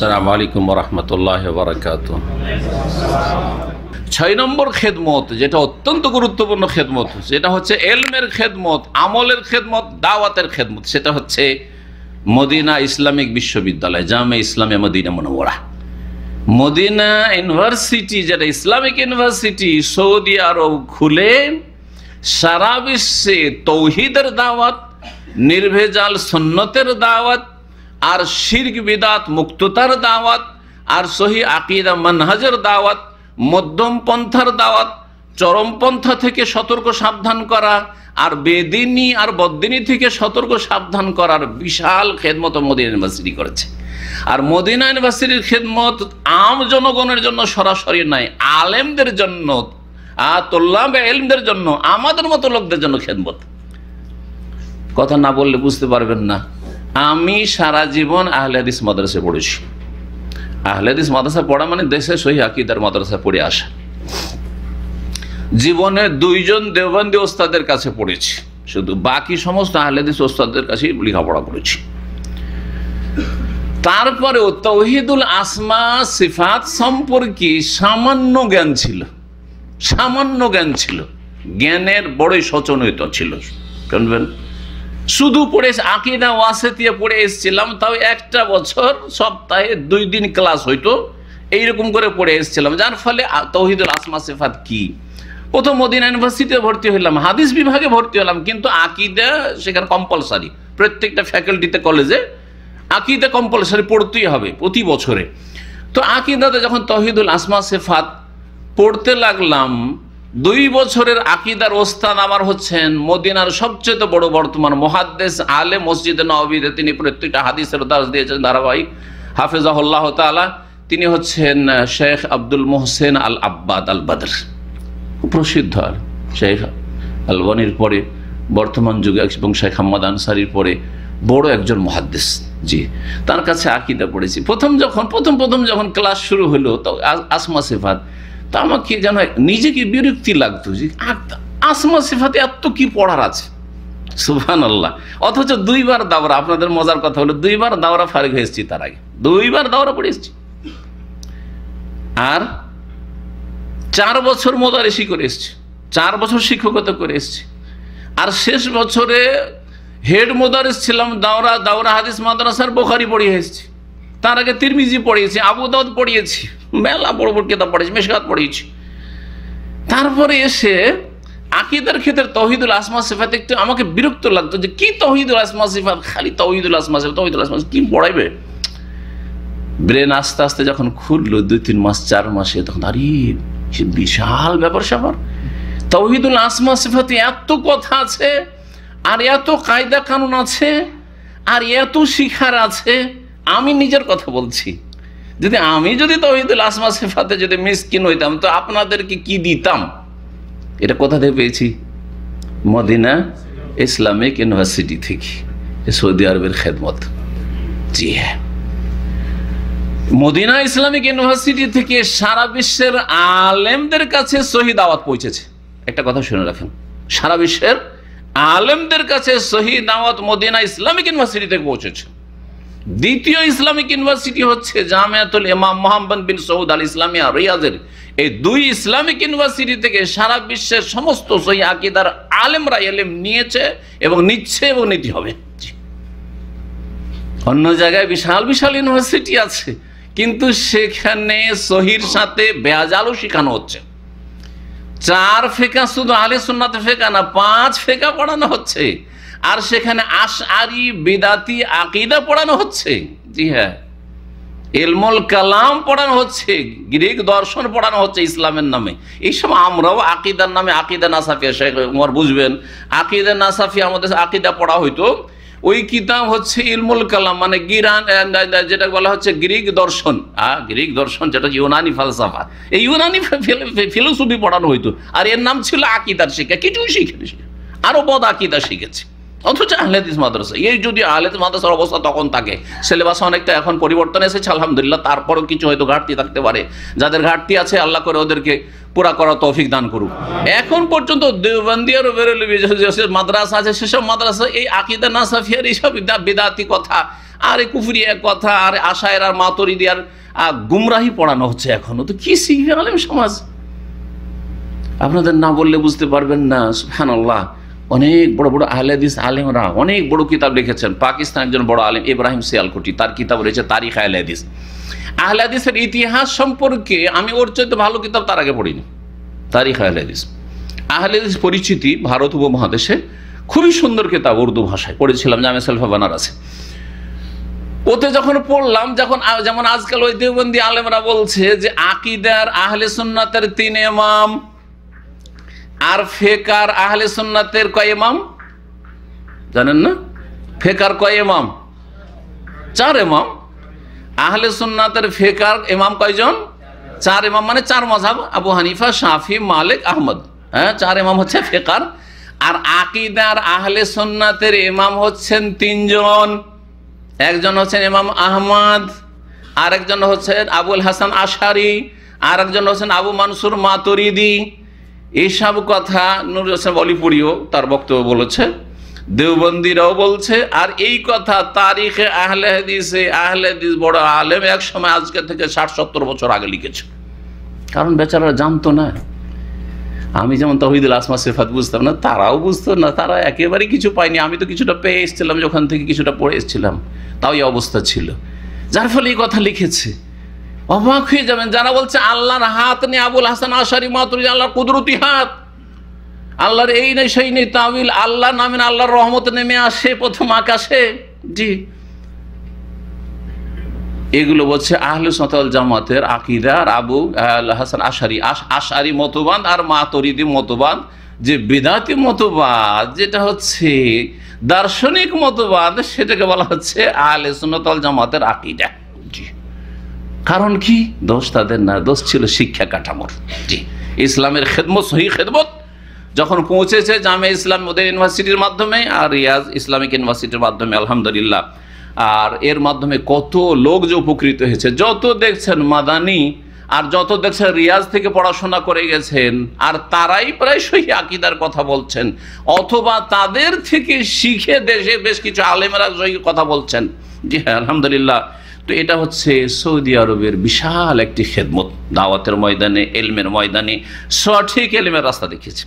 আসসালামু আলাইকুম রহমতুল্লাহ বারকাত ছয় নম্বর খেদমত যেটা অত্যন্ত গুরুত্বপূর্ণ খেদমত যেটা হচ্ছে এলমের খেদমত আমলের খেদমত দাওয়াতের খেদমত সেটা হচ্ছে মদিনা ইসলামিক বিশ্ববিদ্যালয় জামে ইসলামে মদিনা মনোবরা মদিনা ইউনিভার্সিটি যেটা ইসলামিক ইউনিভার্সিটি সৌদি আরব খুলে সারা বিশ্বে তৌহিদের দাওয়াত নির্ভেজাল সন্ন্যতের দাওয়াত আর শির্ক বিদাত মুক্ততার দাওয়াত আর সহি আকিদা মানহাজের দাওয়াত মধ্যম পন্থার দাওয়াত চরমপন্থা থেকে সতর্ক সাবধান করা আর বেদিনী আর বদিনী থেকে সতর্ক সাবধান করার বিশাল খেদমত মোদিন ইউনিভার্সিটি করেছে আর মদিনা ইউনিভার্সিটির খেদমত আম জনগণের জন্য সরাসরি নাই আলেমদের জন্য তোল্লাম এলমদের জন্য আমাদের মতো লোকদের জন্য খেদমত কথা না বললে বুঝতে পারবেন না আমি সারা জীবন আহলেদিস হাদিস মাদ্রাসায় পড়েছি আহলেদিস মাদ্রাসা পড়া মানে দেশে সহি আকিদার মাদ্রাসা পড়ে আসা জীবনে দুইজন দেবন্দি ওস্তাদের কাছে পড়েছি শুধু বাকি সমস্ত আহলেদিস ওস্তাদের কাছে লেখাপড়া করেছি তারপরে তৌহিদুল আসমা সিফাত সম্পর্কে সামান্য জ্ঞান ছিল সামান্য জ্ঞান ছিল জ্ঞানের বড়ই সচনিত ছিল শুনবেন শুধু পড়ে আকিদা ওয়াসেতিয়া পড়ে এসেছিলাম তাও একটা বছর সপ্তাহে দুই দিন ক্লাস হইতো এইরকম করে পড়ে এসেছিলাম যার ফলে তৌহিদুল আসমা সেফাত কি প্রথম মদিনা ইউনিভার্সিটিতে ভর্তি হলাম হাদিস বিভাগে ভর্তি হলাম কিন্তু আকিদা সেখানে কম্পালসারি প্রত্যেকটা ফ্যাকাল্টিতে কলেজে আকিদা কম্পালসারি পড়তেই হবে প্রতি বছরে তো আকিদাতে যখন তহিদুল আসমা সেফাত পড়তে লাগলাম দুই বছরের আকিদার ওস্তান আমার হচ্ছেন মদিনার সবচেয়ে বড় বর্তমান মহাদ্দেশ আলে মসজিদ নবীদের তিনি প্রত্যেকটা হাদিসের দাস দিয়েছেন ধারাবাহিক হাফেজাহুল্লাহ তালা তিনি হচ্ছেন শেখ আব্দুল মোহসেন আল আব্বাদ আল বাদর প্রসিদ্ধ আর শেখ আলবানির পরে বর্তমান যুগে এবং শেখ হাম্মদ আনসারির পরে বড় একজন মহাদ্দেশ জি তার কাছে আকিদা পড়েছি প্রথম যখন প্রথম প্রথম যখন ক্লাস শুরু হলো তো আসমা সেফাত তো আমাকে যেন নিজেকে বিরক্তি লাগতো যে আসমা সিফাতে এত কি পড়ার আছে সুফান আল্লাহ অথচ দুইবার দাওরা আপনাদের মজার কথা হলো দুইবার দাওরা ফারিক হয়ে এসেছি তার আগে দুইবার দাওরা পড়ে এসেছি আর চার বছর মোদারেসি করে এসছি চার বছর শিক্ষকতা করে এসছি আর শেষ বছরে হেড মোদারেস ছিলাম দাওরা দাওরা হাদিস মাদ্রাসার বোখারি পড়িয়ে এসেছি তার আগে তিরমিজি পড়িয়েছি আবু দাউদ পড়িয়েছি মেলা বড় বড় কেতাব পড়েছি মেশকাত পড়েছি তারপরে এসে আকিদার ক্ষেত্রে তহিদুল আসমা সিফাত একটু আমাকে বিরক্ত লাগতো যে কি তহিদুল আসমা সিফাত খালি তহিদুল আসমা সিফাত তহিদুল আসমা কি পড়াইবে ব্রেন আস্তে আস্তে যখন খুললো দুই তিন মাস চার মাসে তখন আরে সে বিশাল ব্যাপার স্যাপার তহিদুল আসমা সিফাতে এত কথা আছে আর এত কায়দা কানুন আছে আর এত শিখার আছে আমি নিজের কথা বলছি যদি আমি যদি তহিদুল আসমা সেফাতে যদি মিসকিন হইতাম তো আপনাদেরকে কি দিতাম এটা কোথা থেকে পেয়েছি মদিনা ইসলামিক ইউনিভার্সিটি থেকে সৌদি আরবের খেদমত জি হ্যাঁ মদিনা ইসলামিক ইউনিভার্সিটি থেকে সারা বিশ্বের আলেমদের কাছে শহীদ আওয়াত পৌঁছেছে একটা কথা শুনে রাখেন সারা বিশ্বের আলেমদের কাছে শহীদ আওয়াত মদিনা ইসলামিক ইউনিভার্সিটি থেকে পৌঁছেছে দ্বিতীয় ইসলামিক ইউনিভার্সিটি হচ্ছে জামিয়াতুল ইমাম মোহাম্মদ বিন সৌদ আল ইসলামিয়া রিয়াজের এই দুই ইসলামিক ইউনিভার্সিটি থেকে সারা বিশ্বের সমস্ত সহি আকিদার আলেমরা এলেম নিয়েছে এবং নিচ্ছে এবং নিতে হবে অন্য জায়গায় বিশাল বিশাল ইউনিভার্সিটি আছে কিন্তু সেখানে সহির সাথে বেয়াজালও শেখানো হচ্ছে চার ফেকা শুধু আলে সুন্নাতে ফেকা না পাঁচ ফেকা পড়ানো হচ্ছে আর সেখানে আশারি বেদাতি আকিদা পড়ানো হচ্ছে জি হ্যাঁ এলমল কালাম পড়ানো হচ্ছে গ্রিক দর্শন পড়ানো হচ্ছে ইসলামের নামে এইসব আমরাও আকিদার নামে আকিদা নাসাফি শেখ বুঝবেন আকিদা নাসাফি আমাদের আকিদা পড়া হইতো ওই কিতাব হচ্ছে ইলমুল কালাম মানে গিরান যেটা বলা হচ্ছে গ্রিক দর্শন হ্যাঁ গ্রিক দর্শন যেটা ইউনানি ফালসাফা এই ইউনানি ফিলোসফি পড়ানো হইতো আর এর নাম ছিল আকিদার শিক্ষা কিছুই শিখেনি আরও বদ আকিদা শিখেছে অথচ আহলেদিস মাদ্রাসা এই যদি আহলেদ মাদ্রাসার অবস্থা তখন থাকে সিলেবাস অনেকটা এখন পরিবর্তন এসেছে আলহামদুলিল্লাহ তারপরও কিছু হয়তো ঘাটতি থাকতে পারে যাদের ঘাটতি আছে আল্লাহ করে ওদেরকে পুরা করা তৌফিক দান করুক এখন পর্যন্ত দেওবন্দিয়ার মাদ্রাসা আছে সেসব মাদ্রাসা এই আকিদা না সাফিয়ার এইসব বেদাতি কথা আরে এক কথা আর আশায়ের আর মাতরি আর গুমরাহি পড়ানো হচ্ছে এখনো তো কি শিখবে আলেম সমাজ আপনাদের না বললে বুঝতে পারবেন না হ্যান আল্লাহ অনেক বড় বড় আহলেদিস আলেমরা অনেক বড় কিতাব লিখেছেন পাকিস্তান একজন বড় আলেম ইব্রাহিম সিয়ালকুটি তার কিতাব রয়েছে তারিখ আহলেদিস আহলেদিসের ইতিহাস সম্পর্কে আমি ওর চাইতে ভালো কিতাব তার আগে পড়িনি তারিখ আহলেদিস আহলেদিস পরিচিতি ভারত উপমহাদেশে খুবই সুন্দর কিতাব উর্দু ভাষায় পড়েছিলাম জামে বানার আছে ওতে যখন পড়লাম যখন যেমন আজকাল ওই দেবন্দী আলেমরা বলছে যে আকিদার আহলে সুন্নাতের তিন এমাম আর ফেকার আহলে সুন্নাতের কয় এমাম জানেন না ফেকার কয় এমাম চার এমাম আহলে সুন্নাতের ফেকার এমাম কয়জন চার এমাম মানে চার মজাব আবু হানিফা শাফি মালিক আহমদ হ্যাঁ চার এমাম হচ্ছে ফেকার আর আকিদার আহলে সুন্নাতের এমাম হচ্ছেন তিনজন একজন হচ্ছেন এমাম আহমদ আরেকজন হচ্ছেন আবুল হাসান আশারি আরেকজন হচ্ছেন আবু মানসুর মাতুরিদি এইসব কথা নুর হাসান অলিপুরিও তার বক্তব্য বলেছে দেওবন্দিরাও বলছে আর এই কথা তারিখে আহলে হাদিসে বড় আলেম এক সময় আজকে থেকে ষাট সত্তর বছর আগে লিখেছে কারণ বেচারা জানতো না আমি যেমন তহিদুল আসমা সেফাত বুঝতাম না তারাও বুঝতো না তারা একেবারেই কিছু পায়নি আমি তো কিছুটা পেয়ে এসেছিলাম যখন থেকে কিছুটা পড়ে এসেছিলাম তাও এই অবস্থা ছিল যার ফলে এই কথা লিখেছে অবাক হয়ে যাবেন যারা বলছে আল্লাহর হাত নেই আবুল হাসান আশারি মাতুরি আল্লাহর কুদরতি হাত আল্লাহর এই নেই সেই নেই তামিল আল্লাহ নামেন আল্লাহর রহমত নেমে আসে প্রথম আকাশে জি এগুলো বলছে আহলে সতাল জামাতের আকিদার আবু হাসান আশারি আশারি মতবান আর মাতরিদি মতবাদ যে বেদাতি মতবাদ যেটা হচ্ছে দার্শনিক মতবাদ সেটাকে বলা হচ্ছে আহলে সতাল জামাতের আকিদা কারণ কি দোষ তাদের না দোষ ছিল শিক্ষা কাঠামোর জি ইসলামের খেদমত সহি খেদমত যখন পৌঁছেছে জামে ইসলাম ওদের ইউনিভার্সিটির মাধ্যমে আর রিয়াজ ইসলামিক ইউনিভার্সিটির মাধ্যমে আলহামদুলিল্লাহ আর এর মাধ্যমে কত লোক যে উপকৃত হয়েছে যত দেখছেন মাদানি আর যত দেখছেন রিয়াজ থেকে পড়াশোনা করে গেছেন আর তারাই প্রায় সহি আকিদার কথা বলছেন অথবা তাদের থেকে শিখে দেশে বেশ কিছু আলেমরা সহি কথা বলছেন জি হ্যাঁ আলহামদুলিল্লাহ তো এটা হচ্ছে সৌদি আরবের বিশাল একটি খেদমত দাওয়াতের ময়দানে এলমের ময়দানে সঠিক এলমের রাস্তা দেখিয়েছে